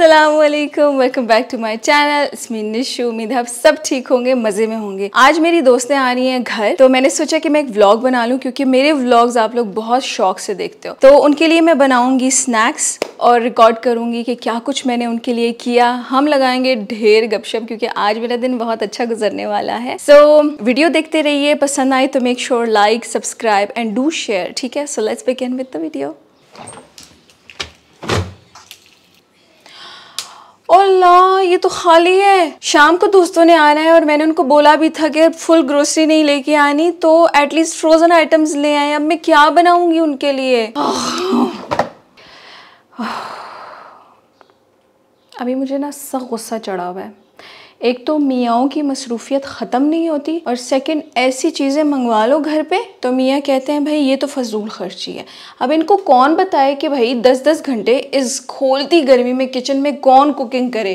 Aslam welcome back to my channel उम्मीद है आप सब ठीक होंगे मजे में होंगे आज मेरी दोस्तें आ रही हैं घर तो मैंने सोचा कि मैं एक व्लॉग बना लूं क्योंकि मेरे व्लॉग्स आप लोग बहुत शौक से देखते हो तो उनके लिए मैं बनाऊंगी स्नैक्स और रिकॉर्ड करूंगी कि क्या कुछ मैंने उनके लिए किया हम लगाएंगे ढेर गपशप क्योंकि आज मेरा दिन बहुत अच्छा गुजरने वाला है सो so, वीडियो देखते रहिए पसंद आए तो make sure like subscribe and do share ठीक है so let's begin with the video ये तो खाली है शाम को दोस्तों ने आना है और मैंने उनको बोला भी था कि फुल ग्रोसरी नहीं लेके आनी तो एटलीस्ट फ्रोजन आइटम्स ले आए अब मैं क्या बनाऊंगी उनके लिए अभी मुझे ना सब गुस्सा चढ़ा हुआ है एक तो मियाओं की मसरूफियत ख़त्म नहीं होती और सेकंड ऐसी चीज़ें मंगवा लो घर पे तो मियाँ कहते हैं भाई ये तो फजूल खर्ची है अब इनको कौन बताए कि भाई दस दस घंटे इस खोलती गर्मी में किचन में कौन कुकिंग करे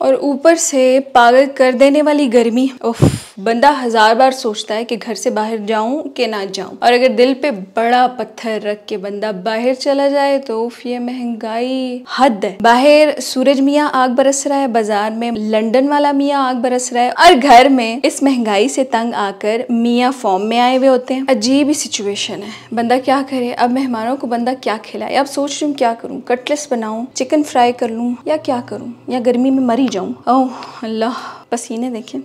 और ऊपर से पागल कर देने वाली गर्मी उफ बंदा हजार बार सोचता है कि घर से बाहर जाऊं कि ना जाऊं और अगर दिल पे बड़ा पत्थर रख के बंदा बाहर चला जाए तो उफ ये महंगाई हद है बाहर सूरज मियाँ आग बरस रहा है बाजार में लंदन वाला मियाँ आग बरस रहा है और घर में इस महंगाई से तंग आकर मियाँ फॉर्म में आए हुए होते हैं अजीब ही सिचुएशन है बंदा क्या करे अब मेहमानों को बंदा क्या खिलाए अब सोच रही हूँ क्या करूँ कटलेस बनाऊ चिकन फ्राई कर लूँ या क्या करूँ या गर्मी में मरी भूल जाऊँ ओह अल्लाह पसीने देखें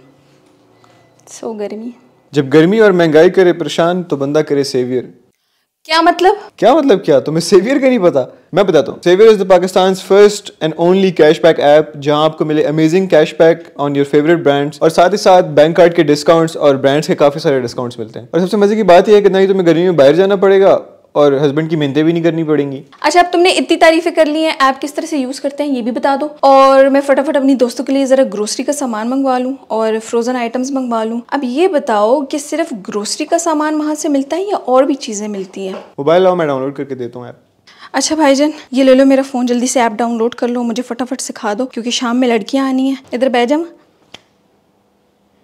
सो गर्मी जब गर्मी और महंगाई करे परेशान तो बंदा करे सेवियर क्या मतलब क्या मतलब क्या तुम्हें सेवियर का नहीं पता मैं बताता हूँ Savyour is the Pakistan first and only cash back app जहाँ आपको मिले amazing cash back on your favourite brands और साथ ही साथ बैंक कार्ड के डिस्काउंट्स और ब्रांड्स के काफी सारे डिस्काउंट्स मिलते हैं और सबसे मजे की बात यह है कि नहीं तुम्हें गर्मी में बाहर जाना पड़ेगा और हस्बैंड की मेहनतें भी नहीं करनी पड़ेंगी अच्छा अब तुमने इतनी तारीफें कर ली हैं ऐप किस तरह से यूज़ करते हैं ये भी बता दो और मैं फटाफट अपनी दोस्तों के लिए ज़रा ग्रोसरी का सामान मंगवा लूँ और फ्रोज़न आइटम्स मंगवा लूँ अब ये बताओ कि सिर्फ ग्रोसरी का सामान वहाँ से मिलता है या और भी चीज़ें मिलती है मोबाइल आओ मैं डाउनलोड करके देता हूँ ऐप अच्छा भाईजान ये ले लो मेरा फ़ोन जल्दी से ऐप डाउनलोड कर लो मुझे फटाफट सिखा दो क्योंकि शाम में लड़कियाँ आनी है इधर बैजम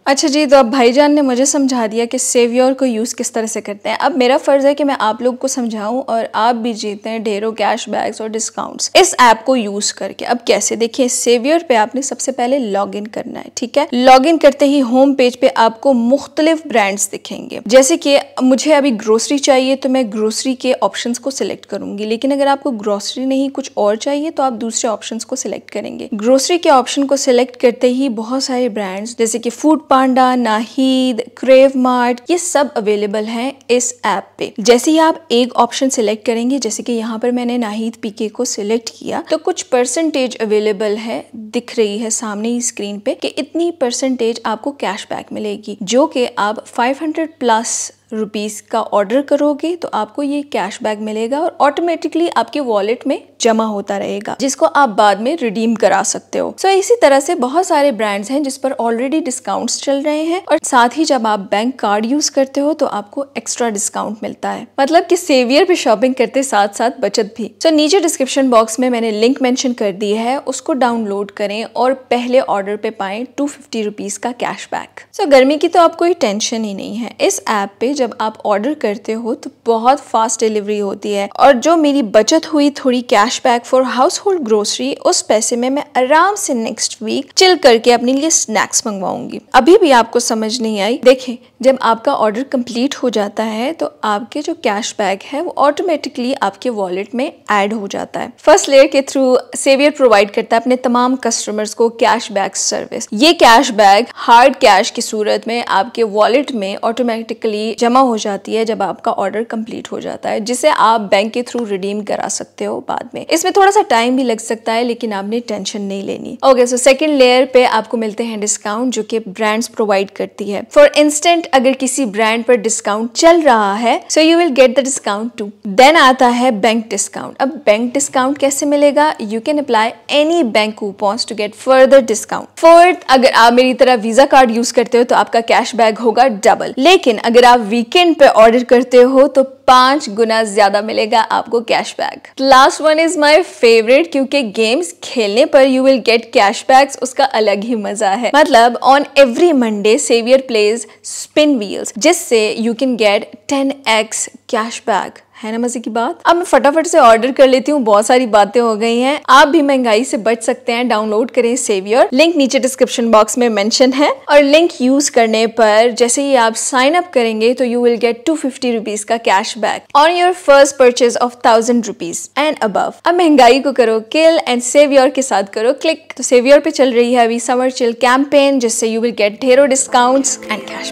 अच्छा जी तो अब भाईजान ने मुझे समझा दिया कि सेवियर को यूज़ किस तरह से करते हैं अब मेरा फ़र्ज़ है कि मैं आप लोग को समझाऊं और आप भी जीते हैं ढेरों कैश बैग्स और डिस्काउंट्स इस ऐप को यूज़ करके अब कैसे देखिए सेवियर पे आपने सबसे पहले लॉग इन करना है ठीक है लॉग इन करते ही होम पेज पे आपको मुख्तलिफ ब्रांड्स दिखेंगे जैसे कि मुझे अभी ग्रोसरी चाहिए तो मैं ग्रोसरी के ऑप्शन को सिलेक्ट करूंगी लेकिन अगर आपको ग्रोसरी नहीं कुछ और चाहिए तो आप दूसरे ऑप्शन को सिलेक्ट करेंगे ग्रोसरी के ऑप्शन को सिलेक्ट करते ही बहुत सारे ब्रांड्स जैसे कि food park panda Naheed Krave Mart ये सब अवेलेबल हैं इस ऐप पे जैसे ही आप एक ऑप्शन सिलेक्ट करेंगे जैसे कि यहाँ पर मैंने नाहिद पीके को सिलेक्ट किया तो कुछ परसेंटेज अवेलेबल है दिख रही है सामने ही स्क्रीन पे कि इतनी परसेंटेज आपको कैशबैक मिलेगी जो कि आप 500 प्लस रुपीज़ का ऑर्डर करोगे तो आपको ये कैश बैक मिलेगा और ऑटोमेटिकली आपके वॉलेट में जमा होता रहेगा जिसको आप बाद में रिडीम करा सकते हो सो so, इसी तरह से बहुत सारे ब्रांड्स हैं जिस पर ऑलरेडी डिस्काउंट्स चल रहे हैं और साथ ही जब आप बैंक कार्ड यूज करते हो तो आपको एक्स्ट्रा डिस्काउंट मिलता है मतलब कि सेवियर पे शॉपिंग करते साथ साथ बचत भी सो so, नीचे डिस्क्रिप्शन बॉक्स में मैंने लिंक मेंशन कर दी है उसको डाउनलोड करें और पहले ऑर्डर पे पाएं टू फिफ्टी रुपीज का कैश बैक सो गर्मी की तो आप कोई टेंशन ही नहीं है इस ऐप पे जब आप ऑर्डर करते हो तो बहुत फास्ट डिलीवरी होती है और जो मेरी बचत हुई थोड़ी cash back for household grocery उस पैसे में मैं आराम से नेक्स्ट वीक चिल करके अपने लिए स्नैक्स मंगवाऊंगी अभी भी आपको समझ नहीं आई देखे जब आपका ऑर्डर कंप्लीट हो जाता है तो आपके जो कैश बैक है वो ऑटोमेटिकली आपके वॉलेट में ऐड हो जाता है फर्स्ट लेयर के थ्रू सेवियर प्रोवाइड करता है अपने तमाम कस्टमर्स को कैश बैक सर्विस ये कैश बैक हार्ड कैश की सूरत में आपके वॉलेट में ऑटोमेटिकली जमा हो जाती है जब आपका ऑर्डर कंप्लीट हो जाता है जिसे आप बैंक के थ्रू रिडीम करा सकते हो बाद में इसमें थोड़ा सा टाइम भी लग सकता है लेकिन आपने टेंशन नहीं लेनी ओके सो सेकंड लेयर पे आपको मिलते हैं डिस्काउंट जो कि ब्रांड्स प्रोवाइड करती है फॉर इंस्टेंट अगर किसी ब्रांड पर डिस्काउंट चल रहा है so you will get the discount too then आता है बैंक डिस्काउंट अब बैंक डिस्काउंट कैसे मिलेगा you can apply any bank coupons to get further discount fourth अगर आप मेरी तरह वीजा कार्ड यूज करते हो तो आपका कैश होगा डबल लेकिन अगर आप वीकेंड पे ऑर्डर करते हो तो पांच गुना ज़्यादा मिलेगा आपको cashback last one is my favourite क्योंकि गेम्स खेलने पर यू विल गेट कैशबैक्स उसका अलग ही मज़ा है मतलब on every Monday Savyour plays spin wheels जिससे you can get ten X cash है ना मजे की बात अब मैं फटाफट से ऑर्डर कर लेती हूँ बहुत सारी बातें हो गई हैं आप भी महंगाई से बच सकते हैं डाउनलोड करें सेवियर लिंक नीचे डिस्क्रिप्शन बॉक्स में मेंशन है और लिंक यूज करने पर जैसे ही आप साइन अप करेंगे तो you will get two fifty rupees का cash back on your first purchase of thousand rupees and अब अब महंगाई को करो किल एंड सेवियर के साथ करो क्लिक तो सेवियर पे चल रही है अभी समर चिल कैंपेन जिससे यू विल गेट ढेरों डिस्काउंट एंड कैश